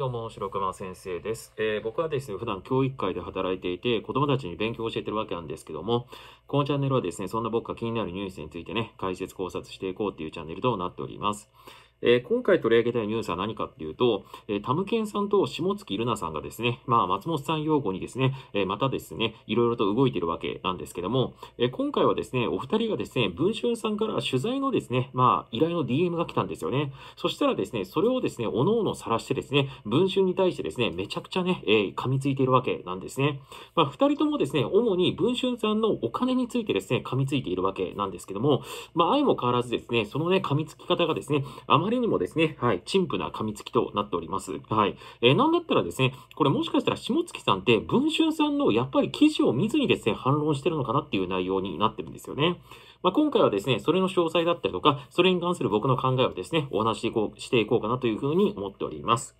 どうも、白熊先生です。えー、僕はですね、普段教育界で働いていて、子供たちに勉強を教えてるわけなんですけども、このチャンネルはですね、そんな僕が気になるニュースについてね、解説考察していこうっていうチャンネルとなっております。えー、今回取り上げたいニュースは何かっていうと、えー、タムケンさんと下月ルナさんがですね、まあ、松本さん用語にですね、えー、またですね、いろいろと動いているわけなんですけども、え今回はですね、お二人がですね、文春さんから取材のですね、まあ、依頼の DM が来たんですよね。そしたらですね、それをですね、おのおの晒してですね、文春に対してですね、めちゃくちゃね、え噛みついているわけなんですね。まあ、二人ともですね、主に文春さんのお金についてですね、噛みついているわけなんですけども、まあ、愛も変わらずですね、そのね、噛みつき方がですね、あままりにもですね、はい、陳腐な噛みつきとなっております。はい。えー、なんだったらですね、これもしかしたら下月さんって文春さんのやっぱり記事を見ずにですね、反論してるのかなっていう内容になってるんですよね。まあ、今回はですね、それの詳細だったりとか、それに関する僕の考えをですね、お話ししていこうかなというふうに思っております。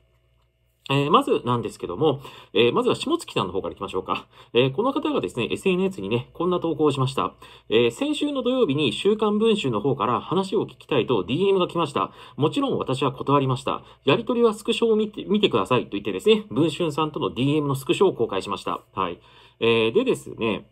えー、まずなんですけども、えー、まずは下月さんの方から行きましょうか。えー、この方がですね、SNS にね、こんな投稿をしました。え先週の土曜日に週刊文春の方から話を聞きたいと DM が来ました。もちろん私は断りました。やりとりはスクショを見て見てくださいと言ってですね、文春さんとの DM のスクショを公開しました。はい。えでですね、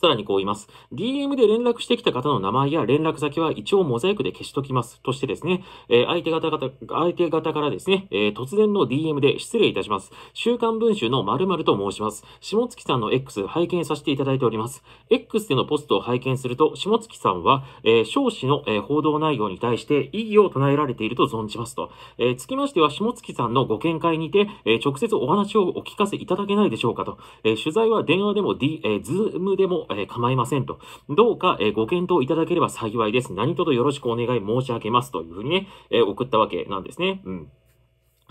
さらにこう言います。DM で連絡してきた方の名前や連絡先は一応モザイクで消しときます。としてですね、えー、相手方方、相手方からですね、えー、突然の DM で失礼いたします。週刊文集の〇〇と申します。下月さんの X 拝見させていただいております。X でのポストを拝見すると、下月さんは、えー、少子の、え報道内容に対して異議を唱えられていると存じますと。えつきましては、下月さんのご見解にて、え直接お話をお聞かせいただけないでしょうかと。え取材は電話でも、D、えー、ズームでも、も、え構いませんと。どうか、えご検討いただければ幸いです。何卒よろしくお願い申し上げますというふうにね、え送ったわけなんですね。うん。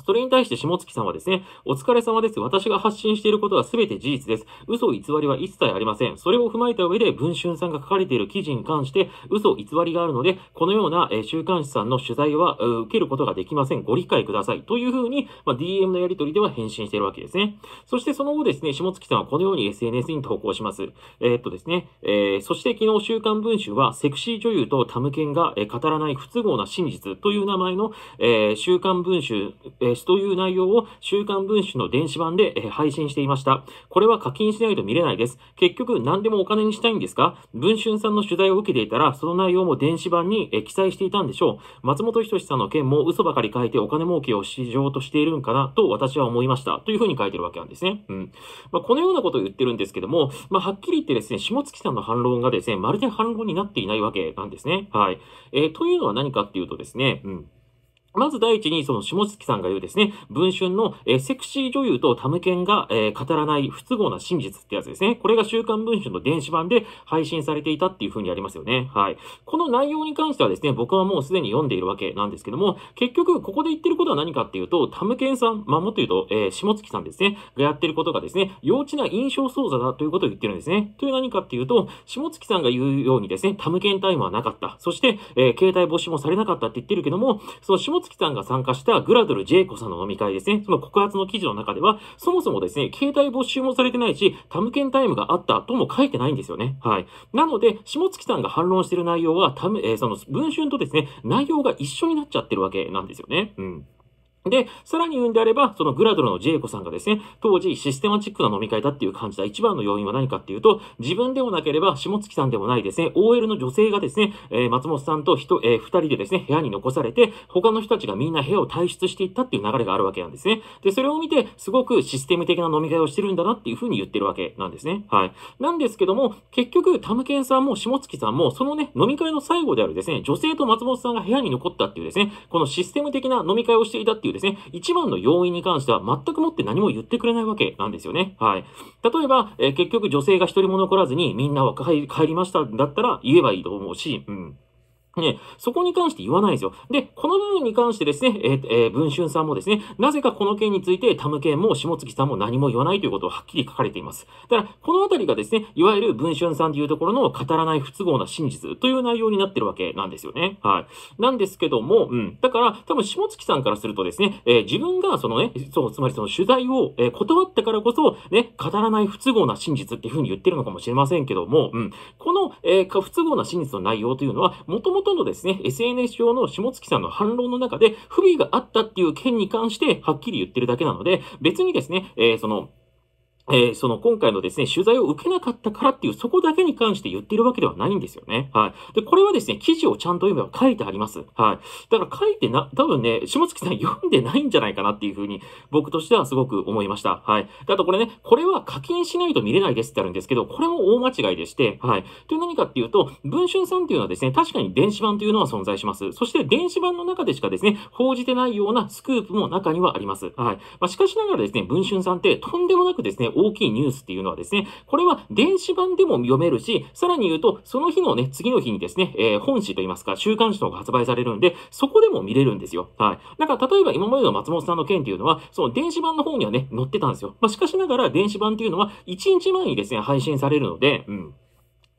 それに対して下月さんはですね、お疲れ様です。私が発信していることは全て事実です。嘘偽りは一切ありません。それを踏まえた上で、文春さんが書かれている記事に関して、嘘偽りがあるので、このような、え週刊誌さんの取材は受けることができません。ご理解ください。というふうに、まあ、DM のやり取りでは返信しているわけですね。そしてその後ですね、下月さんはこのように SNS に投稿します。えー、っとですね、えー、そして昨日週刊文春は、セクシー女優とタムケンが、語らない不都合な真実という名前の、えー、週刊文春、え開という内容を週刊文春の電子版で配信していました。これは課金しないと見れないです。結局何でもお金にしたいんですか文春さんの取材を受けていたら、その内容も電子版に記載していたんでしょう。松本人志さんの件も嘘ばかり書いてお金儲けを市場としているんかなと私は思いました。というふうに書いてるわけなんですね。うん。まあ、このようなことを言ってるんですけども、まあ、はっきり言ってですね、下月さんの反論がですね、まるで反論になっていないわけなんですね。はい。えー、というのは何かっていうとですね、うん。まず第一に、その下月さんが言うですね、文春の、えー、セクシー女優とタムケンが、えー、語らない不都合な真実ってやつですね。これが週刊文春の電子版で配信されていたっていう風にありますよね。はい。この内容に関してはですね、僕はもうすでに読んでいるわけなんですけども、結局、ここで言ってることは何かっていうと、タムケンさん、まあ、もっと言うと、えー、下月さんですね、がやってることがですね、幼稚な印象操作だということを言ってるんですね。という何かっていうと、下月さんが言うようにですね、タムケンタイムはなかった。そして、えー、携帯募集もされなかったって言ってるけども、その下月月さんが参加したグラドル・ジェイコさんの飲み会ですね、その告発の記事の中では、そもそもですね、携帯没収もされてないし、タムケンタイムがあったとも書いてないんですよね。はい。なので、下月さんが反論してる内容は、タム、えー、その文春とですね、内容が一緒になっちゃってるわけなんですよね。うん。で、さらに言うんであれば、そのグラドルのジェイコさんがですね、当時システマチックな飲み会だっていう感じだ。一番の要因は何かっていうと、自分でもなければ、下月さんでもないですね、OL の女性がですね、えー、松本さんと人、えー、二人でですね、部屋に残されて、他の人たちがみんな部屋を退出していったっていう流れがあるわけなんですね。で、それを見て、すごくシステム的な飲み会をしてるんだなっていうふうに言ってるわけなんですね。はい。なんですけども、結局、タムケンさんも下月さんも、そのね、飲み会の最後であるですね、女性と松本さんが部屋に残ったっていうですね、このシステム的な飲み会をしていたっていうですね、一番の要因に関しては全くもって何も言ってくれないわけなんですよね。はい。例えば、えー、結局女性が一人も残らずにみんなは帰りましただったら言えばいいと思うし、うん。ね、そこに関して言わないんですよ。で、この部分に関してですね、えー、えー、文春さんもですね、なぜかこの件について、タムケンも下月さんも何も言わないということをはっきり書かれています。だから、このあたりがですね、いわゆる文春さんというところの語らない不都合な真実という内容になってるわけなんですよね。はい。なんですけども、うん。だから、多分下月さんからするとですね、えー、自分がそのね、そう、つまりその取材を、え断ったからこそ、ね、語らない不都合な真実っていうふうに言ってるのかもしれませんけども、うん。この、え不都合な真実の内容というのは、もともととのですね、SNS 上の下月さんの反論の中で、不備があったっていう件に関して、はっきり言ってるだけなので、別にですね、えー、その、えー、その今回のですね、取材を受けなかったからっていう、そこだけに関して言ってるわけではないんですよね。はい。で、これはですね、記事をちゃんと読めば書いてあります。はい。だから書いてな、多分ね、下月さん読んでないんじゃないかなっていうふうに、僕としてはすごく思いました。はい。あとこれね、これは課金しないと見れないですってあるんですけど、これも大間違いでして、はい。という何かっていうと、文春さんっていうのはですね、確かに電子版というのは存在します。そして電子版の中でしかですね、報じてないようなスクープも中にはあります。はい。まあ、しかしながらですね、文春さんってとんでもなくですね、大きいニュースっていうのはですね、これは電子版でも読めるし、さらに言うと、その日のね、次の日にですね、えー、本誌といいますか、週刊誌の方が発売されるんで、そこでも見れるんですよ。はい。だから、例えば今までの松本さんの件っていうのは、その電子版の方にはね、載ってたんですよ。まあ、しかしながら、電子版っていうのは、1日前にですね、配信されるので、うん。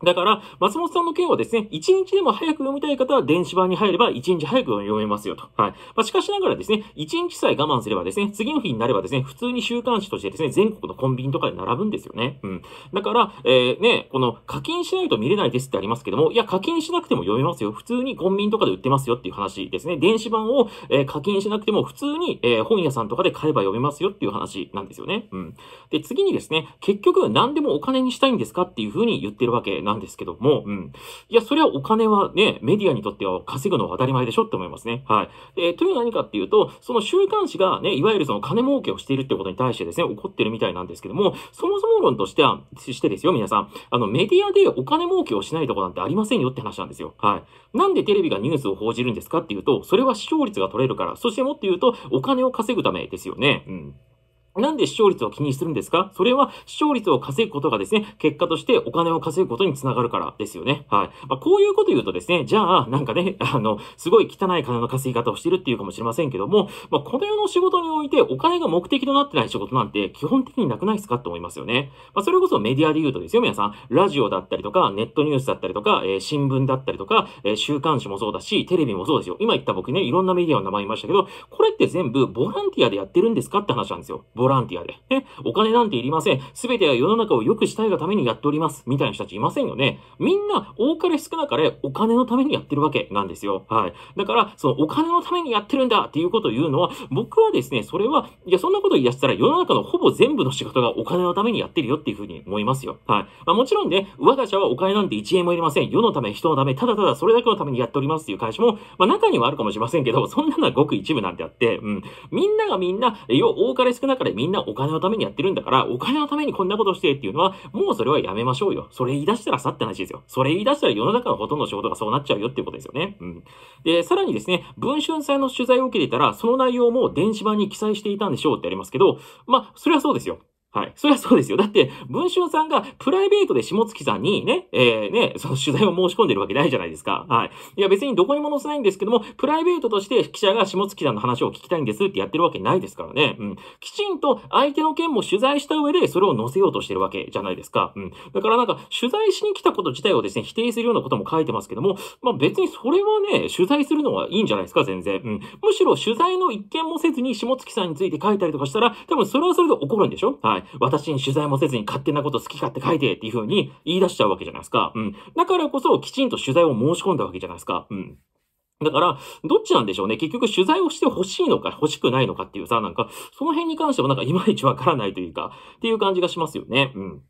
だから、松本さんの件はですね、一日でも早く読みたい方は電子版に入れば一日早く読めますよと。はい。まあ、しかしながらですね、一日さえ我慢すればですね、次の日になればですね、普通に週刊誌としてですね、全国のコンビニとかで並ぶんですよね。うん。だから、えー、ね、この課金しないと見れないですってありますけども、いや、課金しなくても読めますよ。普通にコンビニとかで売ってますよっていう話ですね。電子版を、えー、課金しなくても普通に、えー、本屋さんとかで買えば読めますよっていう話なんですよね。うん。で、次にですね、結局何でもお金にしたいんですかっていうふうに言ってるわけなんですけども、うん。いや、それはお金はね、メディアにとっては稼ぐのは当たり前でしょって思いますね。はい。ー、というのは何かっていうと、その週刊誌がね、いわゆるその金儲けをしているってことに対してですね、怒ってるみたいなんですけども、そもそも論としては、してですよ、皆さん。あの、メディアでお金儲けをしないとこなんてありませんよって話なんですよ。はい。なんでテレビがニュースを報じるんですかっていうと、それは視聴率が取れるから、そしてもっと言うと、お金を稼ぐためですよね。うん。なんで視聴率を気にするんですかそれは視聴率を稼ぐことがですね、結果としてお金を稼ぐことにつながるからですよね。はい。まあ、こういうこと言うとですね、じゃあ、なんかね、あの、すごい汚い金の稼ぎ方をしてるっていうかもしれませんけども、まあ、この世の仕事においてお金が目的となってない仕事なんて基本的になくないですかって思いますよね。まあ、それこそメディアで言うとですよ、皆さん、ラジオだったりとか、ネットニュースだったりとか、えー、新聞だったりとか、えー、週刊誌もそうだし、テレビもそうですよ。今言った僕ね、いろんなメディアの名前言いましたけど、これって全部ボランティアでやってるんですかって話なんですよ。ボランティアで。ね、お金なんていりません。すべては世の中を良くしたいがためにやっております。みたいな人たちいませんよね。みんな、多かれ少なかれ、お金のためにやってるわけなんですよ。はい。だから、そのお金のためにやってるんだっていうことを言うのは、僕はですね、それは、いや、そんなこと言い出したら世の中のほぼ全部の仕事がお金のためにやってるよっていうふうに思いますよ。はい。まあ、もちろんね、我が社はお金なんて1円もいりません。世のため、人のため、ただただそれだけのためにやっておりますっていう会社も、まあ、中にはあるかもしれませんけど、そんなのはごく一部なんであって、うん。みんながみんな、よ、多かれ少なかれみんなお金のためにやってるんだから、お金のためにこんなことしてっていうのは、もうそれはやめましょうよ。それ言い出したらさって話ですよ。それ言い出したら世の中のほとんど仕事がそうなっちゃうよっていうことですよね。うん。で、さらにですね、文春さんの取材を受けていたら、その内容も電子版に記載していたんでしょうってありますけど、まあ、それはそうですよ。はい。それはそうですよ。だって、文春さんがプライベートで下月さんにね、えー、ね、その取材を申し込んでるわけないじゃないですか。はい。いや別にどこにも載せないんですけども、プライベートとして記者が下月さんの話を聞きたいんですってやってるわけないですからね。うん。きちんと相手の件も取材した上でそれを載せようとしてるわけじゃないですか。うん。だからなんか、取材しに来たこと自体をですね、否定するようなことも書いてますけども、まあ別にそれはね、取材するのはいいんじゃないですか、全然。うん。むしろ取材の一件もせずに下月さんについて書いたりとかしたら、多分それはそれで怒るんでしょはい。私に取材もせずに勝手なこと好き勝手書いてっていう風に言い出しちゃうわけじゃないですか。うん。だからこそ、きちんと取材を申し込んだわけじゃないですか。うん。だから、どっちなんでしょうね。結局取材をして欲しいのか欲しくないのかっていうさ、なんか、その辺に関してもなんかいまいちわからないというか、っていう感じがしますよね。うん。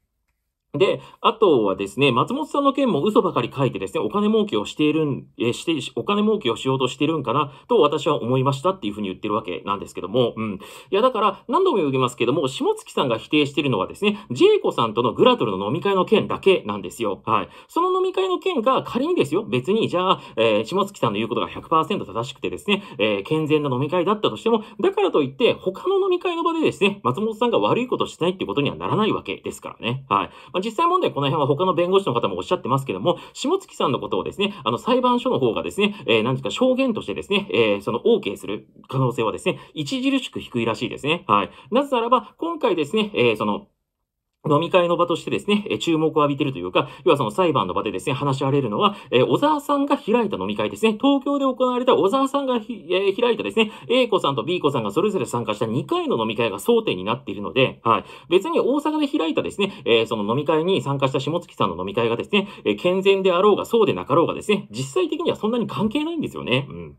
で、あとはですね、松本さんの件も嘘ばかり書いてですね、お金儲けをしているん、えして、お金儲けをしようとしてるんかな、と私は思いましたっていうふうに言ってるわけなんですけども、うん。いや、だから、何度も言うますけども、下月さんが否定してるのはですね、ジェイコさんとのグラトルの飲み会の件だけなんですよ。はい。その飲み会の件が仮にですよ、別に、じゃあ、えー、下月さんの言うことが100%正しくてですね、えー、健全な飲み会だったとしても、だからといって、他の飲み会の場でですね、松本さんが悪いことしないってことにはならないわけですからね。はい。まあ、実際問題この辺は他の弁護士の方もおっしゃってますけども、下月さんのことをですね、あの裁判所の方がですね、えー、何か証言としてですね、えー、その OK する可能性はですね、著しく低いらしいですね。はい。なぜならば、今回ですね、えー、その、飲み会の場としてですね、注目を浴びてるというか、要はその裁判の場でですね、話し合われるのは、えー、小沢さんが開いた飲み会ですね。東京で行われた小沢さんがえー、開いたですね、A 子さんと B 子さんがそれぞれ参加した2回の飲み会が争点になっているので、はい。別に大阪で開いたですね、えー、その飲み会に参加した下月さんの飲み会がですね、え健全であろうがそうでなかろうがですね、実際的にはそんなに関係ないんですよね。うん。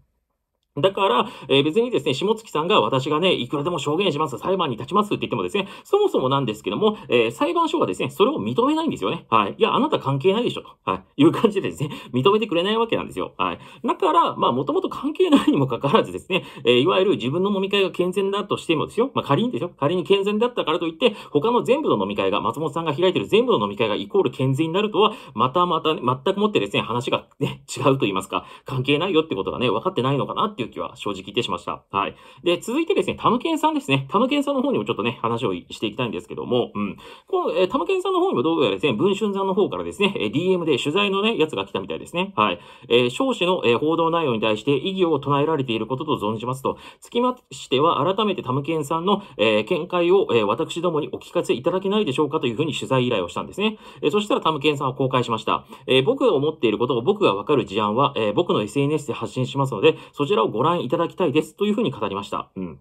だから、えー、別にですね、下月さんが私がね、いくらでも証言します、裁判に立ちますって言ってもですね、そもそもなんですけども、えー、裁判所がですね、それを認めないんですよね。はい。いや、あなた関係ないでしょ、と、はい、いう感じでですね、認めてくれないわけなんですよ。はい。だから、まあ、もともと関係ないにもかかわらずですね、えー、いわゆる自分の飲み会が健全だとしてもですよ、まあ、仮にですよ、仮に健全だったからといって、他の全部の飲み会が、松本さんが開いてる全部の飲み会がイコール健全になるとは、またまた、全くもってですね、話がね、違うと言いますか、関係ないよってことがね、分かってないのかなっていう勇気は正直てしました。はい。で、続いてですね、タムケンさんですね。タムケンさんの方にもちょっとね、話をしていきたいんですけども、うん。この、えー、タムケンさんの方にもどうやらですね、文春さんの方からですね、え DM で取材のね、やつが来たみたいですね。はい。えー、少子の、えー、報道内容に対して異議を唱えられていることと存じますと、つきましては、改めてタムケンさんの、え見解を、え私どもにお聞かせいただけないでしょうかというふうに取材依頼をしたんですね。えそしたらタムケンさんは公開しました。え僕が思っていることを僕がわかる事案は、え僕の SNS で発信しますので、そちらをご覧いただきたいですというふうに語りました。うん。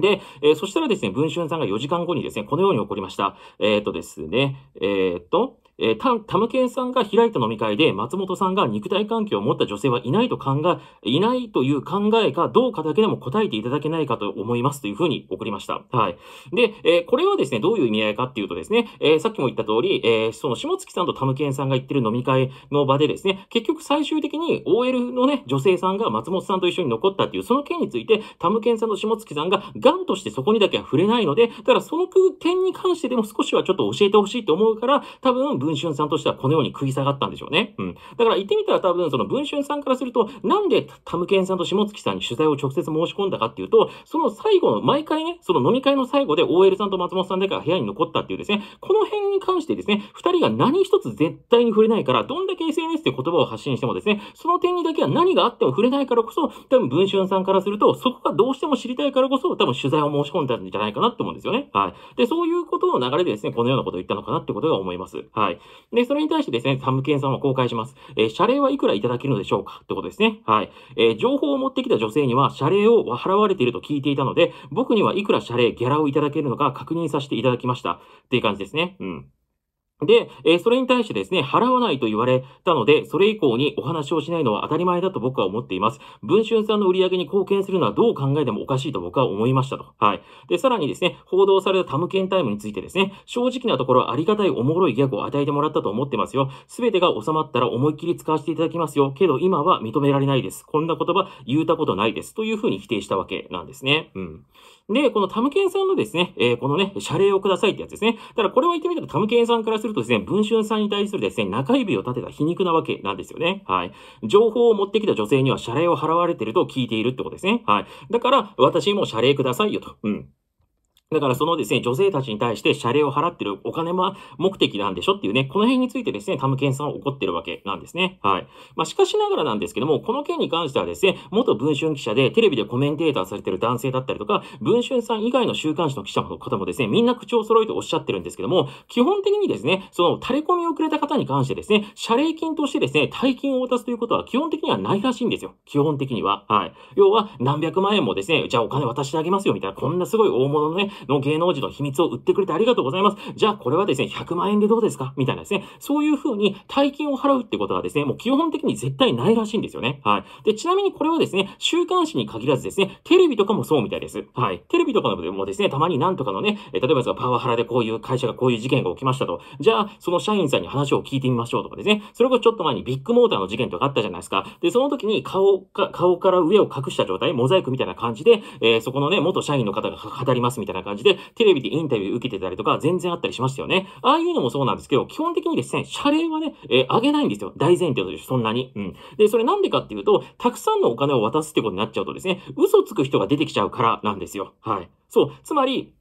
で、えー、そしたらですね、文春さんが4時間後にですね、このように起こりました。えっ、ー、とですね、えっ、ー、と、えー、タムケンさんが開いた飲み会で、松本さんが肉体関係を持った女性はいないと考え、いないという考えかどうかだけでも答えていただけないかと思いますというふうに送りました。はい。で、えー、これはですね、どういう意味合いかっていうとですね、えー、さっきも言った通り、えー、その下月さんとタムケンさんが行ってる飲み会の場でですね、結局最終的に OL のね、女性さんが松本さんと一緒に残ったっていう、その件について、タムケンさんと下月さんがガンとしてそこにだけは触れないので、だからその点に関してでも少しはちょっと教えてほしいと思うから、多分分文春さんとしてはこのように食い下がったんでしょうね。うん。だから言ってみたら多分その文春さんからすると、なんでタムケンさんと下月さんに取材を直接申し込んだかっていうと、その最後の、毎回ね、その飲み会の最後で OL さんと松本さんだけが部屋に残ったっていうですね、この辺に関してですね、二人が何一つ絶対に触れないから、どんだけ SNS って言葉を発信してもですね、その点にだけは何があっても触れないからこそ、多分文春さんからすると、そこがどうしても知りたいからこそ、多分取材を申し込んだんじゃないかなって思うんですよね。はい。で、そういうことの流れでですね、このようなことを言ったのかなってことが思います。はい。い。で、それに対してですね、サムケンさんは公開します。えー、謝礼はいくらいただけるのでしょうかってことですね。はい。えー、情報を持ってきた女性には謝礼を払われていると聞いていたので、僕にはいくら謝礼、ギャラをいただけるのか確認させていただきました。っていう感じですね。うん。で、えそれに対してですね、払わないと言われたので、それ以降にお話をしないのは当たり前だと僕は思っています。文春さんの売り上げに貢献するのはどう考えてもおかしいと僕は思いましたと。はい。で、さらにですね、報道されたタムケンタイムについてですね、正直なところありがたいおもろいギャグを与えてもらったと思ってますよ。すべてが収まったら思いっきり使わせていただきますよ。けど今は認められないです。こんな言葉言うたことないです。というふうに否定したわけなんですね。うん。で、このタムケンさんのですね、えー、このね、謝礼をくださいってやつですね。ただこれは言ってみたらタムケンさんからするとですね、文春さんに対するですね、中指を立てた皮肉なわけなんですよね。はい。情報を持ってきた女性には謝礼を払われてると聞いているってことですね。はい。だから、私も謝礼くださいよと。うん。だからそのですね、女性たちに対して謝礼を払ってるお金も目的なんでしょっていうね、この辺についてですね、タムケンさんは怒ってるわけなんですね。はい。まあ、しかしながらなんですけども、この件に関してはですね、元文春記者でテレビでコメンテーターされてる男性だったりとか、文春さん以外の週刊誌の記者の方もですね、みんな口を揃えておっしゃってるんですけども、基本的にですね、その垂れ込みをくれた方に関してですね、謝礼金としてですね、大金を渡すということは基本的にはないらしいんですよ。基本的には。はい。要は、何百万円もですね、じゃあお金渡してあげますよ、みたいな、こんなすごい大物のね、の芸能人の秘密を売ってくれてありがとうございます。じゃあこれはですね、100万円でどうですかみたいなですね、そういう風に大金を払うってことはですね、もう基本的に絶対ないらしいんですよね。はい。で、ちなみにこれはですね、週刊誌に限らずですね、テレビとかもそうみたいです。はい。テレビとかでもですね、たまになんとかのね、例えばパワハラでこういう会社がこういう事件が起きましたと、じゃあその社員さんに話を聞いてみましょうとかですね、それこそちょっと前にビッグモーターの事件とかあったじゃないですか。で、その時に顔か、顔から上を隠した状態、モザイクみたいな感じで、えー、そこのね、元社員の方が語りますみたいな感じ感じで、テレビでインタビュー受けてたりとか、全然あったりしましたよね。ああいうのもそうなんですけど、基本的にですね、謝礼はね、えあ、げないんですよ。大前提として、そんなに。うん。で、それなんでかっていうと、たくさんのお金を渡すってことになっちゃうとですね、嘘つく人が出てきちゃうからなんですよ。はい。そう。つまり、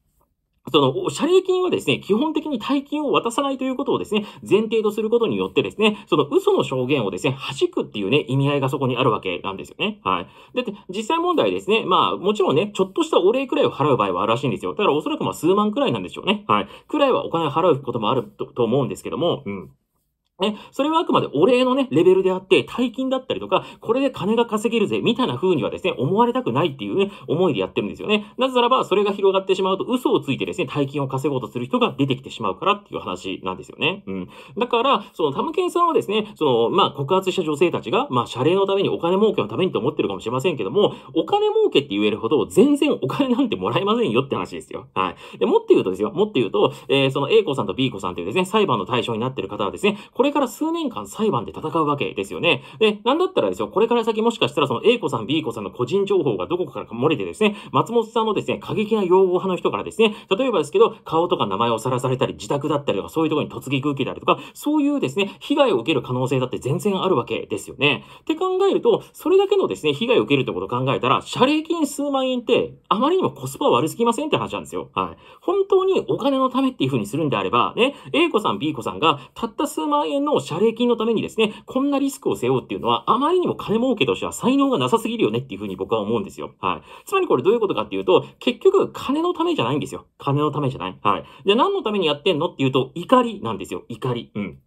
その、謝礼金はですね、基本的に大金を渡さないということをですね、前提とすることによってですね、その嘘の証言をですね、弾くっていうね、意味合いがそこにあるわけなんですよね。はい。だって、実際問題ですね、まあ、もちろんね、ちょっとしたお礼くらいを払う場合はあるらしいんですよ。だからおそらくまあ、数万くらいなんでしょうね。はい。くらいはお金を払うこともあると思うんですけども、うん。ね、それはあくまでお礼のね、レベルであって、大金だったりとか、これで金が稼げるぜ、みたいな風にはですね、思われたくないっていうね、思いでやってるんですよね。なぜならば、それが広がってしまうと、嘘をついてですね、大金を稼ごうとする人が出てきてしまうからっていう話なんですよね。うん。だから、その、タムケンさんはですね、その、まあ、告発した女性たちが、まあ、謝礼のためにお金儲けのためにと思ってるかもしれませんけども、お金儲けって言えるほど、全然お金なんてもらえませんよって話ですよ。はい。で、もっと言うとですよ、もっと言うと、えー、その A 子さんと B 子さんというですね、裁判の対象になってる方はですね、これれから数年間裁判で戦うわけですよね。で、なんだったらですよ、これから先もしかしたらその A 子さん、B 子さんの個人情報がどこからか漏れてですね、松本さんのですね、過激な擁護派の人からですね、例えばですけど、顔とか名前を晒されたり、自宅だったりとか、そういうところに突撃受けたりとか、そういうですね、被害を受ける可能性だって全然あるわけですよね。って考えると、それだけのですね、被害を受けるってことを考えたら、謝礼金数万円って、あまりにもコスパ悪すぎませんって話なんですよ。はい。本当にお金のためっていう風にするんであれば、ね、A 子さん、B 子さんが、たった数万円の謝礼金のためにですね、こんなリスクを背負うっていうのは、あまりにも金儲けとしては才能がなさすぎるよねっていうふうに僕は思うんですよ。はい。つまりこれどういうことかっていうと、結局、金のためじゃないんですよ。金のためじゃない。はい。じゃあ何のためにやってんのっていうと、怒りなんですよ。怒り。うん。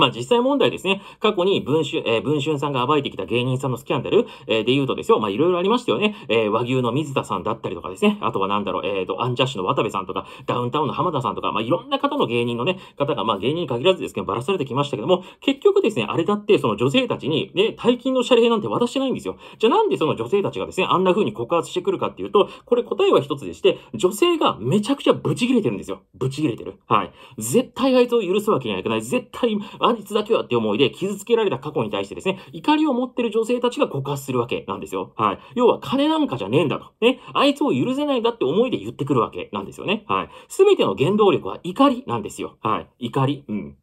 まあ実際問題ですね、過去に文春、えー、文春さんが暴いてきた芸人さんのスキャンダル、えー、で言うとですよ、まあいろいろありましたよね。えー、和牛の水田さんだったりとかですね、あとはなんだろう、えっ、ー、と、アンジャッシュの渡部さんとか、ダウンタウンの浜田さんとか、まあいろんな方の芸人のね、方が、まあ芸人に限らずですけど、ばらされてきましたけども、結局ですね、あれだってその女性たちに、ね、大金の謝礼なんて渡してないんですよ。じゃあなんでその女性たちがですね、あんな風に告発してくるかっていうと、これ答えは一つでして、女性がめちゃくちゃブチ切れてるんですよ。ブチ切れてる。はい。絶対あいつを許すわけにはいかない。絶対、ああいつだけはって思いで傷つけられた過去に対してですね、怒りを持ってる女性たちが告発するわけなんですよ。はい。要は金なんかじゃねえんだと。ね。あいつを許せないんだって思いで言ってくるわけなんですよね。はい。すべての原動力は怒りなんですよ。はい。怒り。うん。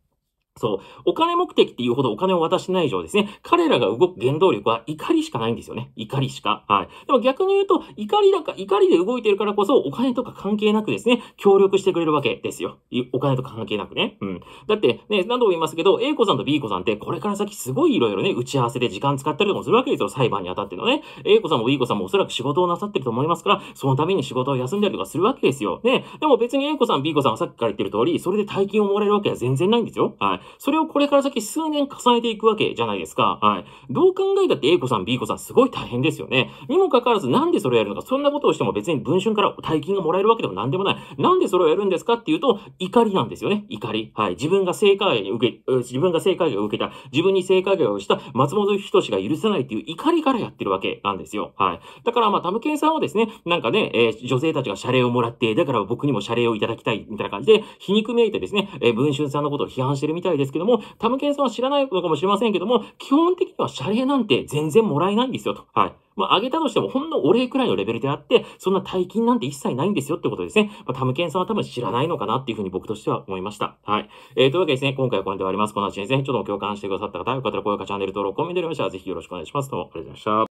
そう。お金目的っていうほどお金を渡してない以上ですね、彼らが動く原動力は怒りしかないんですよね。怒りしか。はい。でも逆に言うと、怒りだか、怒りで動いてるからこそ、お金とか関係なくですね、協力してくれるわけですよ。お金とか関係なくね。うん。だって、ね、何度も言いますけど、A 子さんと B 子さんって、これから先すごい色々ね、打ち合わせで時間使ったりとかもするわけですよ。裁判にあたってのね。A 子さんも B 子さんもおそらく仕事をなさってると思いますから、そのために仕事を休んだりとかするわけですよ。ね。でも別に A 子さん、B 子さんはさっきから言ってる通り、それで大金をもらえるわけは全然ないんですよ。はい。それをこれから先数年重ねていくわけじゃないですか。はい。どう考えたって A 子さん、B 子さん、すごい大変ですよね。にもかかわらず、なんでそれをやるのか、そんなことをしても別に文春から大金がもらえるわけでも何でもない。なんでそれをやるんですかっていうと、怒りなんですよね。怒り。はい。自分が正解を受け、自分が正解を受けた、自分に正解をした松本人志が許さないっていう怒りからやってるわけなんですよ。はい。だからまあ、タムケンさんはですね、なんかね、えー、女性たちが謝礼をもらって、だから僕にも謝礼をいただきたいみたいな感じで、皮肉めいてですね、えー、文春さんのことを批判してるみたいいですけども、タムケンさんは知らないのかもしれませんけども、基本的には謝礼なんて全然もらえないんですよと。はい。まあ、あげたとしても、ほんのお礼くらいのレベルであって、そんな大金なんて一切ないんですよってことですね。まあ、タムケンさんは多分知らないのかなっていうふうに僕としては思いました。はい。えー、というわけですね、今回はこれで終わります。この話にぜひちょっと共感してくださった方、よかったら高評価、チャンネル登録、コメントよりましたら、ぜひよろしくお願いします。どうもありがとうございました。